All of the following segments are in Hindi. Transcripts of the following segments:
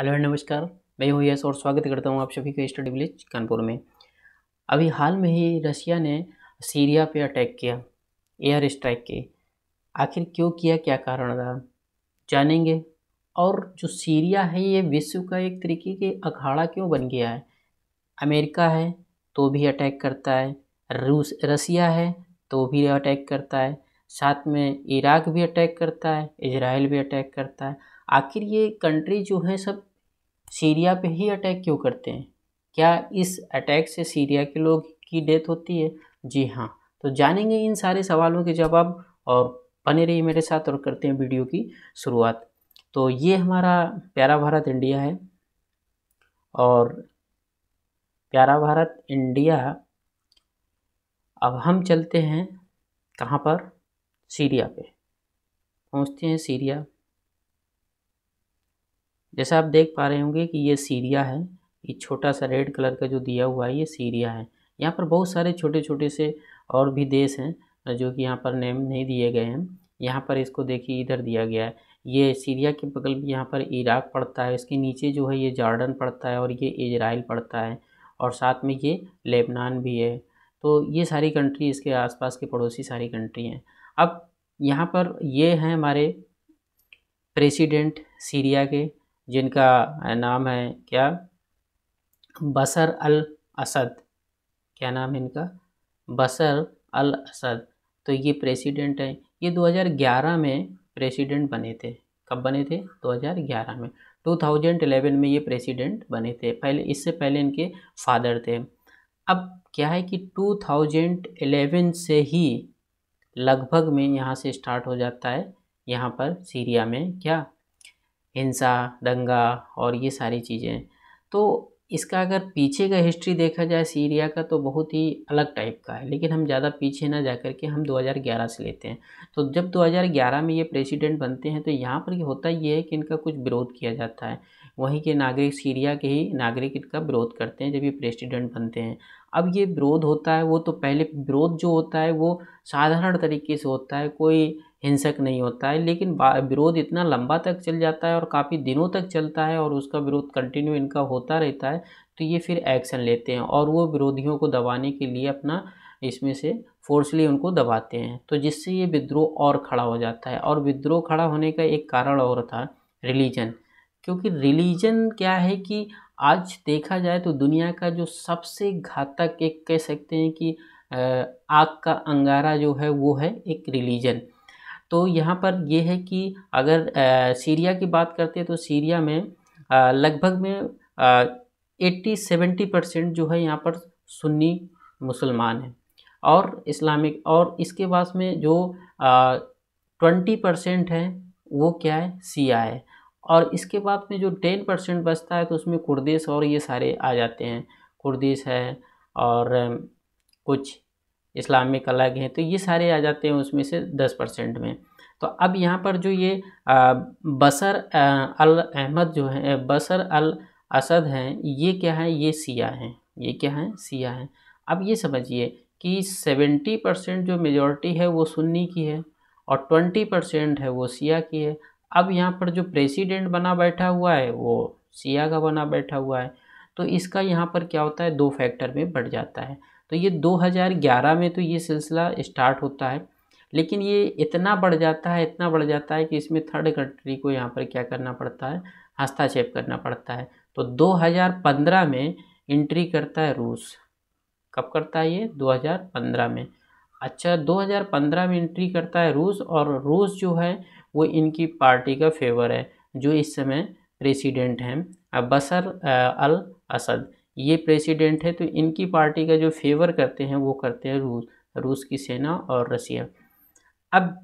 हेलो नमस्कार मैं हूँ यश और स्वागत करता हूँ आप सभी का स्टडी विलेज कानपुर में अभी हाल में ही रशिया ने सीरिया पे अटैक किया एयर स्ट्राइक के आखिर क्यों किया क्या कारण था जानेंगे और जो सीरिया है ये विश्व का एक तरीके के अखाड़ा क्यों बन गया है अमेरिका है तो भी अटैक करता है रूस रसिया है तो भी अटैक करता है साथ में इराक भी अटैक करता है इसराइल भी अटैक करता है आखिर ये कंट्री जो है सब सीरिया पे ही अटैक क्यों करते हैं क्या इस अटैक से सीरिया के लोग की डेथ होती है जी हाँ तो जानेंगे इन सारे सवालों के जवाब और बने रहिए मेरे साथ और करते हैं वीडियो की शुरुआत तो ये हमारा प्यारा भारत इंडिया है और प्यारा भारत इंडिया अब हम चलते हैं कहाँ पर सीरिया पे पहुँचते हैं सीरिया जैसा आप देख पा रहे होंगे कि ये सीरिया है ये छोटा सा रेड कलर का जो दिया हुआ है ये सीरिया है यहाँ पर बहुत सारे छोटे छोटे से और भी देश हैं जो कि यहाँ पर नेम नहीं दिए गए हैं यहाँ पर इसको देखिए इधर दिया गया है ये सीरिया के बगल में यहाँ पर इराक पड़ता है इसके नीचे जो है ये जॉर्डन पड़ता है और ये इजराइल पड़ता है और साथ में ये लेबनान भी है तो ये सारी कंट्री इसके आसपास के पड़ोसी सारी कंट्री हैं अब यहाँ पर ये हैं हमारे प्रेसिडेंट सीरिया के जिनका नाम है क्या बसर अल असद क्या नाम है इनका बसर अल असद तो ये प्रेसिडेंट हैं ये 2011 में प्रेसिडेंट बने थे कब बने थे 2011 में 2011 में ये प्रेसिडेंट बने थे पहले इससे पहले इनके फादर थे अब क्या है कि 2011 से ही लगभग में यहाँ से स्टार्ट हो जाता है यहाँ पर सीरिया में क्या हिंसा दंगा और ये सारी चीज़ें तो इसका अगर पीछे का हिस्ट्री देखा जाए सीरिया का तो बहुत ही अलग टाइप का है लेकिन हम ज़्यादा पीछे ना जा कर के हम 2011 से लेते हैं तो जब 2011 में ये प्रेसिडेंट बनते हैं तो यहाँ पर होता ये है कि इनका कुछ विरोध किया जाता है वहीं के नागरिक सीरिया के ही नागरिक इनका विरोध करते हैं जब ये प्रेसिडेंट बनते हैं अब ये विरोध होता है वो तो पहले विरोध जो होता है वो साधारण तरीके से होता है कोई हिंसक नहीं होता है लेकिन विरोध इतना लंबा तक चल जाता है और काफ़ी दिनों तक चलता है और उसका विरोध कंटिन्यू इनका होता रहता है तो ये फिर एक्शन लेते हैं और वो विरोधियों को दबाने के लिए अपना इसमें से फोर्सली उनको दबाते हैं तो जिससे ये विद्रोह और खड़ा हो जाता है और विद्रोह खड़ा होने का एक कारण और था रिलीजन क्योंकि रिलीजन क्या है कि आज देखा जाए तो दुनिया का जो सबसे घातक एक कह सकते हैं कि आग का अंगारा जो है वो है एक रिलीजन तो यहाँ पर ये है कि अगर सीरिया की बात करते हैं तो सीरिया में लगभग में एट्टी सेवेंटी परसेंट जो है यहाँ पर सुन्नी मुसलमान हैं और इस्लामिक और इसके बाद में जो ट्वेंटी परसेंट है वो क्या है सिया है और इसके बाद में जो टेन परसेंट बचता है तो उसमें कुर्देश और ये सारे आ जाते हैं कुर्देश है और कुछ इस्लामिक अलग हैं तो ये सारे आ जाते हैं उसमें से दस परसेंट में तो अब यहाँ पर जो ये बसर अल अहमद जो है बसर अल असद हैं ये क्या है ये सिया हैं ये क्या है सिया हैं अब ये समझिए कि सेवेंटी परसेंट जो मेजॉरिटी है वो सुन्नी की है और ट्वेंटी परसेंट है वो सिया की है अब यहाँ पर जो प्रेसिडेंट बना बैठा हुआ है वो सिया का बना बैठा हुआ है तो इसका यहाँ पर क्या होता है दो फैक्टर में बढ़ जाता है तो ये 2011 में तो ये सिलसिला स्टार्ट होता है लेकिन ये इतना बढ़ जाता है इतना बढ़ जाता है कि इसमें थर्ड कंट्री को यहाँ पर क्या करना पड़ता है हस्ताक्षेप करना पड़ता है तो 2015 में इंट्री करता है रूस कब करता है ये 2015 में अच्छा 2015 में इंट्री करता है रूस और रूस जो है वो इनकी पार्टी का फेवर है जो इस समय प्रेसिडेंट हैं बसर अल असद ये प्रेसिडेंट है तो इनकी पार्टी का जो फेवर करते हैं वो करते हैं रूस रूस की सेना और रसिया अब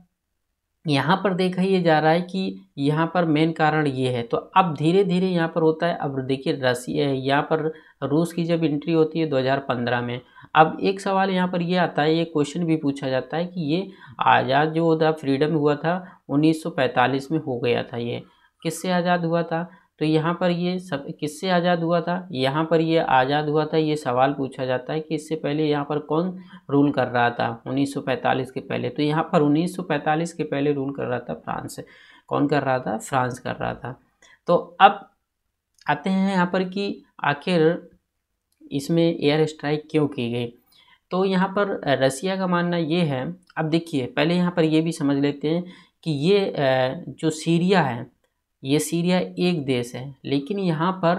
यहाँ पर देखा ये जा रहा है कि यहाँ पर मेन कारण ये है तो अब धीरे धीरे यहाँ पर होता है अब देखिए रसिया यहाँ पर रूस की जब एंट्री होती है 2015 में अब एक सवाल यहाँ पर ये आता है ये क्वेश्चन भी पूछा जाता है कि ये आज़ाद जो होता फ्रीडम हुआ था 1945 में हो गया था ये किससे आज़ाद हुआ था तो यहाँ पर ये सब किससे आज़ाद हुआ था यहाँ पर ये आज़ाद हुआ था ये सवाल पूछा जाता है कि इससे पहले यहाँ पर कौन रूल कर रहा था 1945 के पहले तो यहाँ पर 1945 के पहले रूल कर रहा था फ्रांस कौन कर रहा था फ्रांस कर रहा था तो अब आते हैं यहाँ पर कि आखिर इसमें एयर स्ट्राइक क्यों की गई तो यहाँ पर रसिया का मानना ये है अब देखिए पहले यहाँ पर ये भी समझ लेते हैं कि ये जो सीरिया है ये सीरिया एक देश है लेकिन यहाँ पर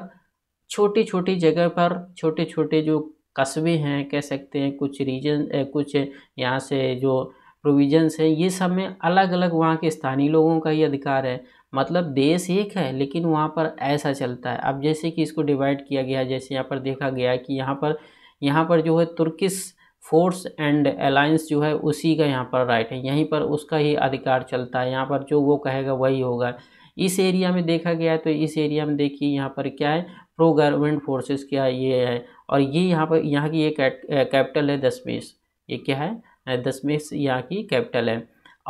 छोटी छोटी जगह पर छोटे छोटे जो कस्बे हैं कह सकते हैं कुछ रीजन कुछ यहाँ से जो प्रोविजंस हैं ये सब में अलग अलग वहाँ के स्थानीय लोगों का ही अधिकार है मतलब देश एक है लेकिन वहाँ पर ऐसा चलता है अब जैसे कि इसको डिवाइड किया गया जैसे यहाँ पर देखा गया कि यहाँ पर यहाँ पर जो है तुर्किस फोर्स एंड अलायंस जो है उसी का यहाँ पर राइट है यहीं पर उसका ही अधिकार चलता है यहाँ पर जो वो कहेगा वही होगा इस एरिया में देखा गया तो इस एरिया में देखिए यहाँ पर क्या है प्रो गवर्नमेंट फोर्सेस क्या ये है और ये यहाँ पर यहाँ की ये कैपिटल है दसमेश ये क्या है दसमेश यहाँ की कैपिटल है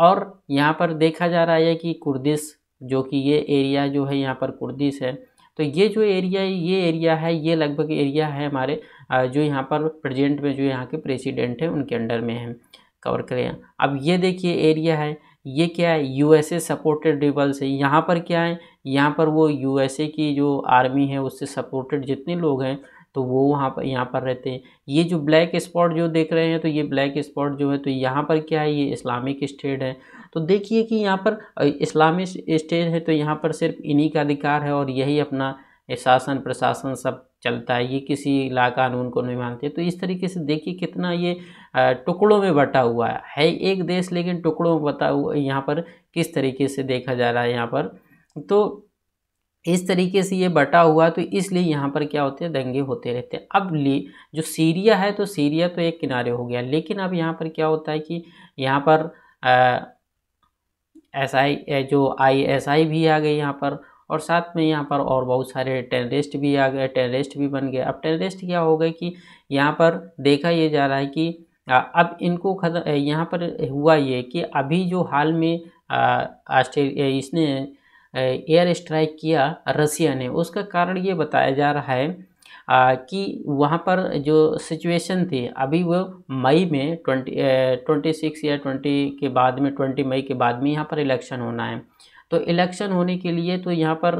और यहाँ पर देखा जा रहा है कि कुर्दिश जो कि ये एरिया जो है यहाँ पर कुर्दिश है तो ये जो एरिया है ये एरिया है ये लगभग एरिया है हमारे जो यहाँ पर प्रेजेंट में जो यहाँ के प्रेसिडेंट हैं उनके अंडर में है कवर करें अब ये देखिए एरिया है ये क्या है यूएसए सपोर्टेड रिबल्स है यहाँ पर क्या है यहाँ पर वो यूएसए की जो आर्मी है उससे सपोर्टेड जितने लोग हैं तो वो वहाँ पर यहाँ पर रहते हैं ये जो ब्लैक स्पॉट जो देख रहे हैं तो ये ब्लैक स्पॉट जो है तो यहाँ पर क्या है ये इस्लामिक स्टेट है तो देखिए कि यहाँ पर इस्लामिक स्टेट है तो यहाँ पर सिर्फ इन्हीं का अधिकार है और यही अपना शासन प्रशासन सब चलता है ये किसी ला कानून को नहीं मानते तो इस तरीके से देखिए कितना ये टुकड़ों में बटा हुआ है एक देश लेकिन टुकड़ों में बटा हुआ यहाँ पर किस तरीके से देखा जा रहा है यहाँ पर तो इस तरीके से ये बटा हुआ तो इसलिए यहाँ पर क्या होते हैं दंगे होते रहते हैं अब ली जो सीरिया है तो सीरिया तो एक किनारे हो गया लेकिन अब यहाँ पर क्या होता है कि यहाँ पर एस आई जो आई एस आई भी आ गई यहाँ पर और साथ में यहाँ पर और बहुत सारे टेररिस्ट भी आ गए टेररिस्ट भी बन गए अब टेररिस्ट क्या हो गए कि यहाँ पर देखा ये जा रहा है कि अब इनको खत यहाँ पर हुआ ये कि अभी जो हाल में ऑस्ट्रेलिया इसने एयर स्ट्राइक किया रसिया ने उसका कारण ये बताया जा रहा है आ, कि वहाँ पर जो सिचुएशन थी अभी वो मई में ट्वेंटी ट्वेंटी सिक्स या ट्वेंटी के बाद में ट्वेंटी मई के बाद में यहाँ पर इलेक्शन होना है तो इलेक्शन होने के लिए तो यहाँ पर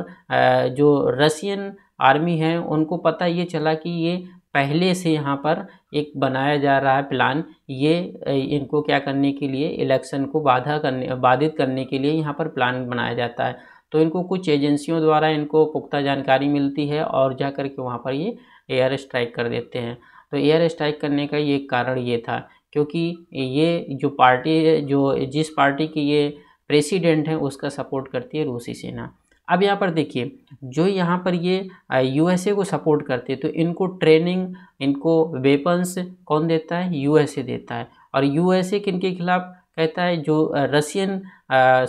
जो रसियन आर्मी है उनको पता ये चला कि ये पहले से यहाँ पर एक बनाया जा रहा है प्लान ये इनको क्या करने के लिए इलेक्शन को बाधा करने बाधित करने के लिए यहाँ पर प्लान बनाया जाता है तो इनको कुछ एजेंसियों द्वारा इनको पुख्ता जानकारी मिलती है और जा कर के वहाँ पर ये एयर स्ट्राइक कर देते हैं तो एयर स्ट्राइक करने का ये कारण ये था क्योंकि ये जो पार्टी जो जिस पार्टी की ये प्रेसिडेंट हैं उसका सपोर्ट करती है रूसी सेना अब यहाँ पर देखिए जो यहाँ पर ये यूएसए को सपोर्ट करते हैं तो इनको ट्रेनिंग इनको वेपन्स कौन देता है यूएसए देता है और यूएसए किन के खिलाफ कहता है जो रसियन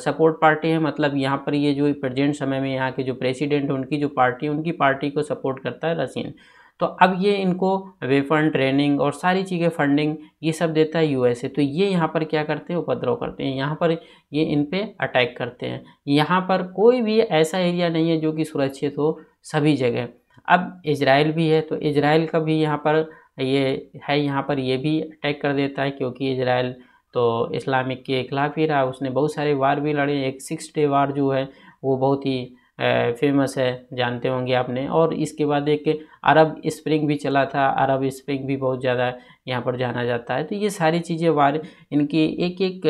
सपोर्ट पार्टी है मतलब यहाँ पर ये जो प्रेजेंट समय में यहाँ के जो प्रेसिडेंट उनकी जो पार्टी उनकी पार्टी को सपोर्ट करता है रसियन तो अब ये इनको वेफन ट्रेनिंग और सारी चीज़ें फंडिंग ये सब देता है यूएसए तो ये यहाँ पर क्या करते हैं उपद्रव करते हैं यहाँ पर ये इन पर अटैक करते हैं यहाँ पर कोई भी ऐसा एरिया नहीं है जो कि सुरक्षित हो सभी जगह अब इसराइल भी है तो इसराइल का भी यहाँ पर ये है यहाँ पर ये भी अटैक कर देता है क्योंकि इसराइल तो इस्लामिक के खिलाफ ही रहा उसने बहुत सारे वार भी लड़े एक सिक्स डे वार जो है वो बहुत ही फेमस है जानते होंगे आपने और इसके बाद एक अरब स्प्रिंग भी चला था अरब स्प्रिंग भी बहुत ज़्यादा यहाँ पर जाना जाता है तो ये सारी चीज़ें वार इनकी एक एक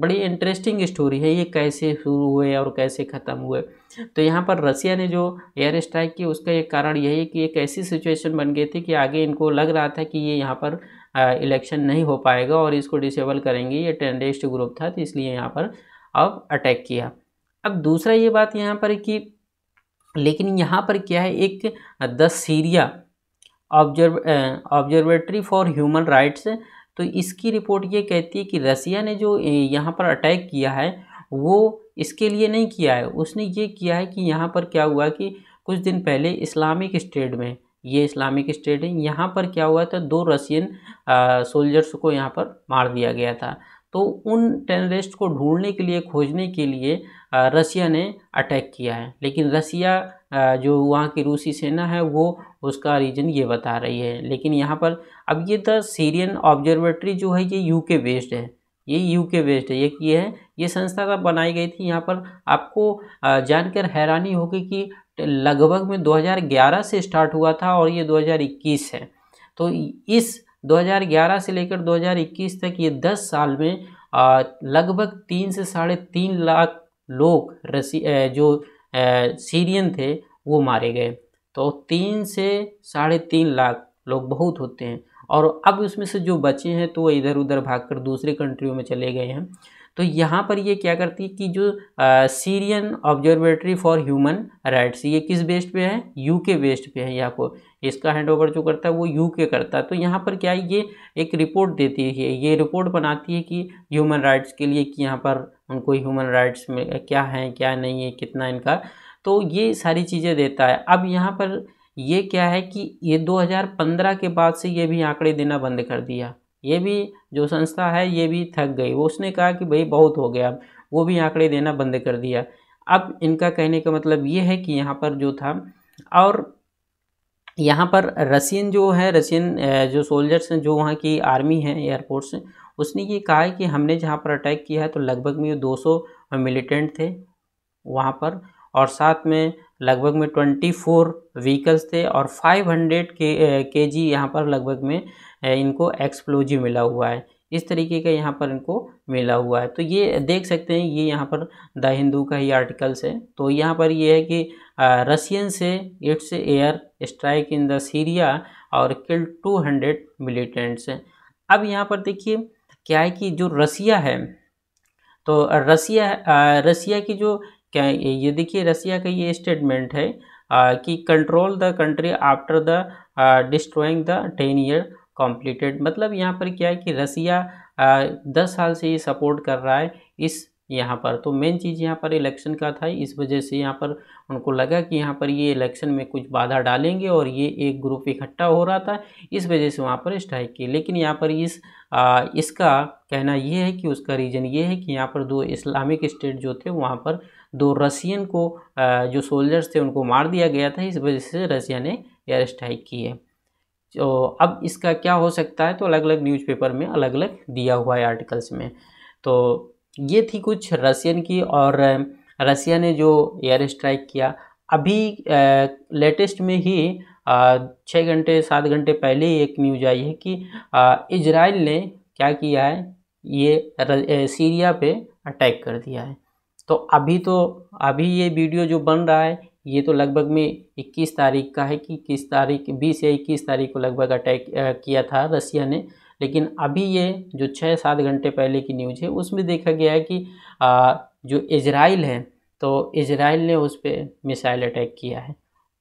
बड़ी इंटरेस्टिंग स्टोरी है ये कैसे शुरू हुए और कैसे ख़त्म हुए तो यहाँ पर रसिया ने जो एयर स्ट्राइक की उसका एक कारण यही है कि एक ऐसी सिचुएशन बन गई थी कि आगे इनको लग रहा था कि ये यहाँ पर इलेक्शन नहीं हो पाएगा और इसको डिसेबल करेंगे ये टेंडेस्ट ग्रुप था तो इसलिए यहाँ पर अब अटैक किया अब दूसरा ये बात यहाँ पर कि लेकिन यहाँ पर क्या है एक the Syria observe observatory for human rights तो इसकी रिपोर्ट ये कहती है कि रसिया ने जो यहाँ पर अटैक किया है वो इसके लिए नहीं किया है उसने ये किया है कि यहाँ पर क्या हुआ कि कुछ दिन पहले इस्लामिक स्टेट में ये इस्लामिक स्टेट है यहाँ पर क्या हुआ था दो रसियन सोल्जर्स को यहाँ पर मार दिया गया था तो उन टेररिस्ट को ढूंढने के लिए खोजने के लिए रसिया ने अटैक किया है लेकिन रसिया जो वहाँ की रूसी सेना है वो उसका रीजन ये बता रही है लेकिन यहाँ पर अब ये द सीरियन ऑब्जर्वेटरी जो है ये यूके बेस्ड है ये यूके बेस्ड है ये ये है ये संस्था तब बनाई गई थी यहाँ पर आपको जानकर हैरानी होगी कि लगभग में 2011 से स्टार्ट हुआ था और ये 2021 है तो इस 2011 से लेकर 2021 तक ये 10 साल में लगभग तीन से साढ़े तीन लाख लोग रसी जो सीरियन थे वो मारे गए तो तीन से साढ़े तीन लाख लोग बहुत होते हैं और अब उसमें से जो बचे हैं तो वो इधर उधर भागकर दूसरे कंट्रियों में चले गए हैं तो यहाँ पर ये क्या करती है कि जो Syrian observatory for human rights ये किस बेस्ड पे है यू के बेस्ड पे है यहाँ को इसका हैंड ओवर जो करता है वो यू के करता है तो यहाँ पर क्या है ये एक रिपोर्ट देती है ये रिपोर्ट बनाती है कि ह्यूमन राइट्स के लिए कि यहाँ पर उनको ह्यूमन राइट्स में क्या है क्या नहीं है कितना इनका तो ये सारी चीज़ें देता है अब यहाँ पर ये क्या है कि ये 2015 के बाद से ये भी आंकड़े देना बंद कर दिया ये भी जो संस्था है ये भी थक गई वो उसने कहा कि भाई बहुत हो गया अब वो भी आंकड़े देना बंद कर दिया अब इनका कहने का मतलब ये है कि यहाँ पर जो था और यहाँ पर रसियन जो है रसियन जो सोल्जर्स हैं जो वहाँ की आर्मी है एयरफोर्स उसने ये कहा है कि हमने जहाँ पर अटैक किया है तो लगभग में दो सौ मिलिटेंट थे वहाँ पर और साथ में लगभग में ट्वेंटी फोर व्हीकल्स थे और फाइव हंड्रेड के के जी यहाँ पर लगभग में इनको एक्सप्लोजिव मिला हुआ है इस तरीके का यहाँ पर इनको मिला हुआ है तो ये देख सकते हैं ये यहाँ पर द हिंदू का ही आर्टिकल्स है तो यहाँ पर ये है कि रशियन से its air strike in the Syria और किल टू हंड्रेड मिलीटेंट्स हैं अब यहाँ पर देखिए क्या है कि जो रसिया है तो रसिया रसिया की जो क्या ये देखिए रसिया का ये स्टेटमेंट है आ, कि control the country after the destroying the ten year completed मतलब यहाँ पर क्या है कि रसिया आ, दस साल से ये सपोर्ट कर रहा है इस यहाँ पर तो मेन चीज़ यहाँ पर इलेक्शन का था इस वजह से यहाँ पर उनको लगा कि यहाँ पर ये इलेक्शन में कुछ बाधा डालेंगे और ये एक ग्रुप इकट्ठा हो रहा था इस वजह से वहाँ पर स्ट्राइक की लेकिन यहाँ पर इस आ, इसका कहना ये है कि उसका रीज़न ये है कि यहाँ पर दो इस्लामिक स्टेट जो थे वहाँ पर दो रसियन को जो सोल्जर्स थे उनको मार दिया गया था इस वजह से रसिया ने एयर स्ट्राइक की है तो अब इसका क्या हो सकता है तो अलग अलग न्यूज़पेपर में अलग अलग दिया हुआ है आर्टिकल्स में तो ये थी कुछ रसियन की और रसिया ने जो एयर स्ट्राइक किया अभी लेटेस्ट में ही छः घंटे सात घंटे पहले ही एक न्यूज आई है कि इजराइल ने क्या किया है ये सीरिया पे अटैक कर दिया है तो अभी तो अभी ये वीडियो जो बन रहा है ये तो लगभग में 21 तारीख का है कि किस तारीख 20 या 21 तारीख को लगभग अटैक किया था रसिया ने लेकिन अभी ये जो छः सात घंटे पहले की न्यूज़ है उसमें देखा गया है कि आ, जो इजराइल है तो इजराइल ने उस पर मिसाइल अटैक किया है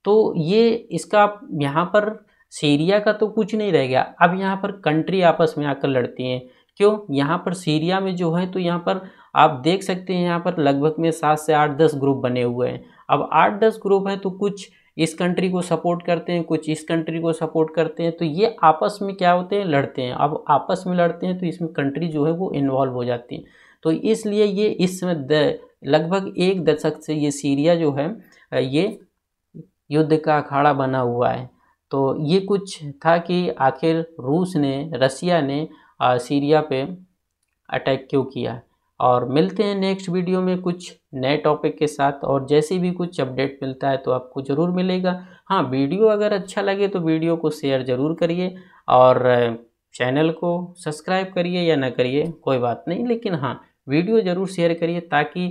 तो ये इसका यहाँ पर सीरिया का तो कुछ नहीं रह गया अब यहाँ पर कंट्री आपस में आकर लड़ती हैं क्यों यहाँ पर सीरिया में जो है तो यहाँ पर आप देख सकते हैं यहाँ पर लगभग में सात से आठ दस ग्रुप बने हुए हैं अब आठ दस ग्रुप हैं तो कुछ इस कंट्री को सपोर्ट करते हैं कुछ इस कंट्री को सपोर्ट करते हैं तो ये आपस में क्या होते हैं लड़ते हैं अब आपस में लड़ते हैं तो इसमें कंट्री जो है वो इन्वॉल्व हो जाती है तो इसलिए ये इस समय लगभग एक दशक से ये सीरिया जो है ये युद्ध का अखाड़ा बना हुआ है तो ये कुछ था कि आखिर रूस ने रसिया ने आ, सीरिया पे अटैक क्यों किया और मिलते हैं नेक्स्ट वीडियो में कुछ नए टॉपिक के साथ और जैसे भी कुछ अपडेट मिलता है तो आपको ज़रूर मिलेगा हाँ वीडियो अगर अच्छा लगे तो वीडियो को शेयर ज़रूर करिए और चैनल को सब्सक्राइब करिए या ना करिए कोई बात नहीं लेकिन हाँ वीडियो ज़रूर शेयर करिए ताकि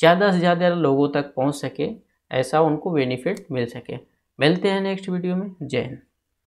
ज़्यादा से ज़्यादा लोगों तक पहुँच सके ऐसा उनको बेनिफिट मिल सके मिलते हैं नेक्स्ट वीडियो में जय हिंद